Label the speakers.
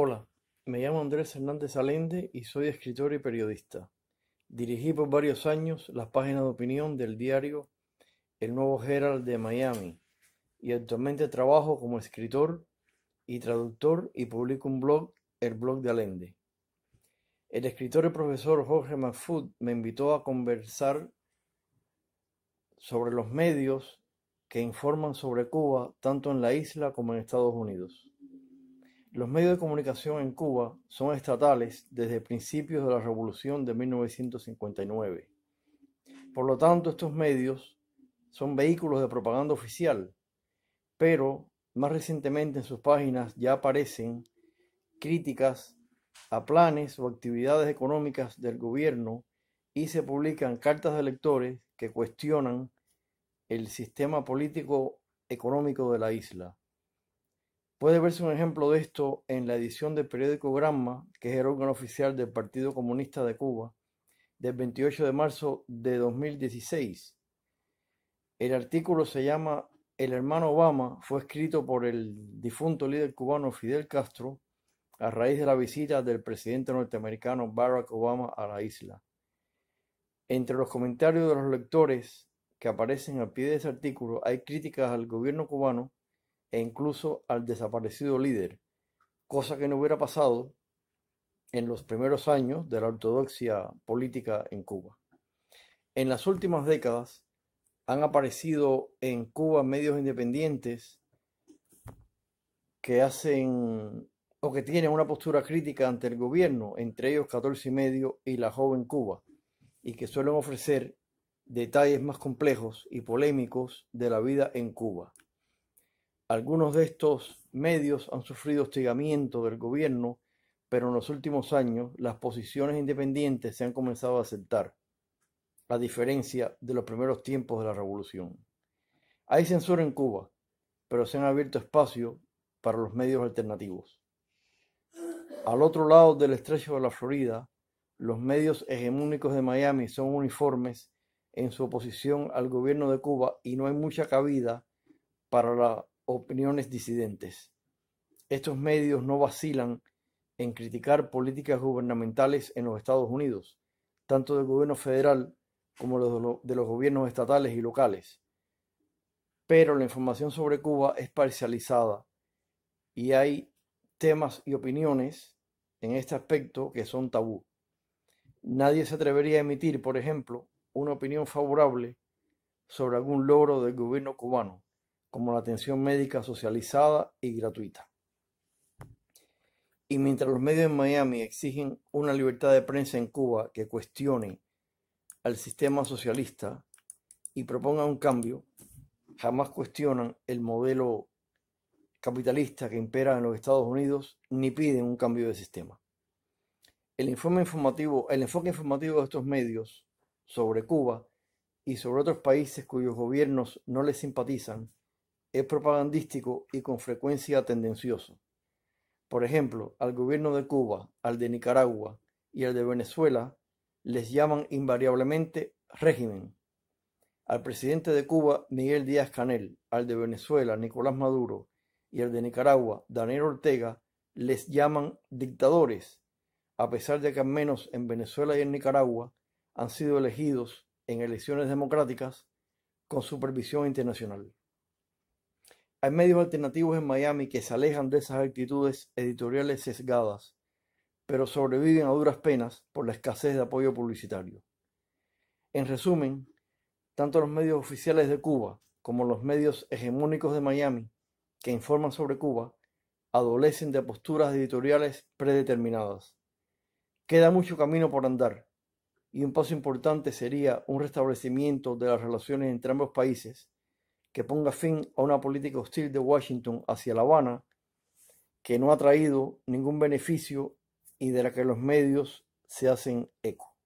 Speaker 1: Hola, me llamo Andrés Hernández Alende y soy escritor y periodista. Dirigí por varios años las páginas de opinión del diario El Nuevo Herald de Miami y actualmente trabajo como escritor y traductor y publico un blog, el blog de Alende. El escritor y profesor Jorge McFood me invitó a conversar sobre los medios que informan sobre Cuba tanto en la isla como en Estados Unidos. Los medios de comunicación en Cuba son estatales desde principios de la Revolución de 1959. Por lo tanto, estos medios son vehículos de propaganda oficial, pero más recientemente en sus páginas ya aparecen críticas a planes o actividades económicas del gobierno y se publican cartas de lectores que cuestionan el sistema político económico de la isla. Puede verse un ejemplo de esto en la edición del periódico Granma, que es el órgano oficial del Partido Comunista de Cuba, del 28 de marzo de 2016. El artículo se llama El hermano Obama, fue escrito por el difunto líder cubano Fidel Castro a raíz de la visita del presidente norteamericano Barack Obama a la isla. Entre los comentarios de los lectores que aparecen al pie de ese artículo hay críticas al gobierno cubano e incluso al desaparecido líder, cosa que no hubiera pasado en los primeros años de la ortodoxia política en Cuba. En las últimas décadas han aparecido en Cuba medios independientes que hacen o que tienen una postura crítica ante el gobierno, entre ellos 14 y medio y la joven Cuba, y que suelen ofrecer detalles más complejos y polémicos de la vida en Cuba. Algunos de estos medios han sufrido hostigamiento del gobierno, pero en los últimos años las posiciones independientes se han comenzado a aceptar, a diferencia de los primeros tiempos de la revolución. Hay censura en Cuba, pero se han abierto espacio para los medios alternativos. Al otro lado del estrecho de la Florida, los medios hegemónicos de Miami son uniformes en su oposición al gobierno de Cuba y no hay mucha cabida para la opiniones disidentes. Estos medios no vacilan en criticar políticas gubernamentales en los Estados Unidos, tanto del gobierno federal como de los gobiernos estatales y locales. Pero la información sobre Cuba es parcializada y hay temas y opiniones en este aspecto que son tabú. Nadie se atrevería a emitir, por ejemplo, una opinión favorable sobre algún logro del gobierno cubano, como la atención médica socializada y gratuita. Y mientras los medios en Miami exigen una libertad de prensa en Cuba que cuestione al sistema socialista y proponga un cambio, jamás cuestionan el modelo capitalista que impera en los Estados Unidos ni piden un cambio de sistema. El, enfoque informativo de estos medios sobre Cuba y sobre otros países cuyos gobiernos no les simpatizan es propagandístico y con frecuencia tendencioso. Por ejemplo, al gobierno de Cuba, al de Nicaragua y al de Venezuela les llaman invariablemente régimen. Al presidente de Cuba, Miguel Díaz Canel, al de Venezuela, Nicolás Maduro, y al de Nicaragua, Daniel Ortega, les llaman dictadores, a pesar de que al menos en Venezuela y en Nicaragua han sido elegidos en elecciones democráticas con supervisión internacional. Hay medios alternativos en Miami que se alejan de esas actitudes editoriales sesgadas, pero sobreviven a duras penas por la escasez de apoyo publicitario. En resumen, tanto los medios oficiales de Cuba como los medios hegemónicos de Miami que informan sobre Cuba adolecen de posturas editoriales predeterminadas. Queda mucho camino por andar y un paso importante sería un restablecimiento de las relaciones entre ambos países que ponga fin a una política hostil de Washington hacia La Habana que no ha traído ningún beneficio y de la que los medios se hacen eco.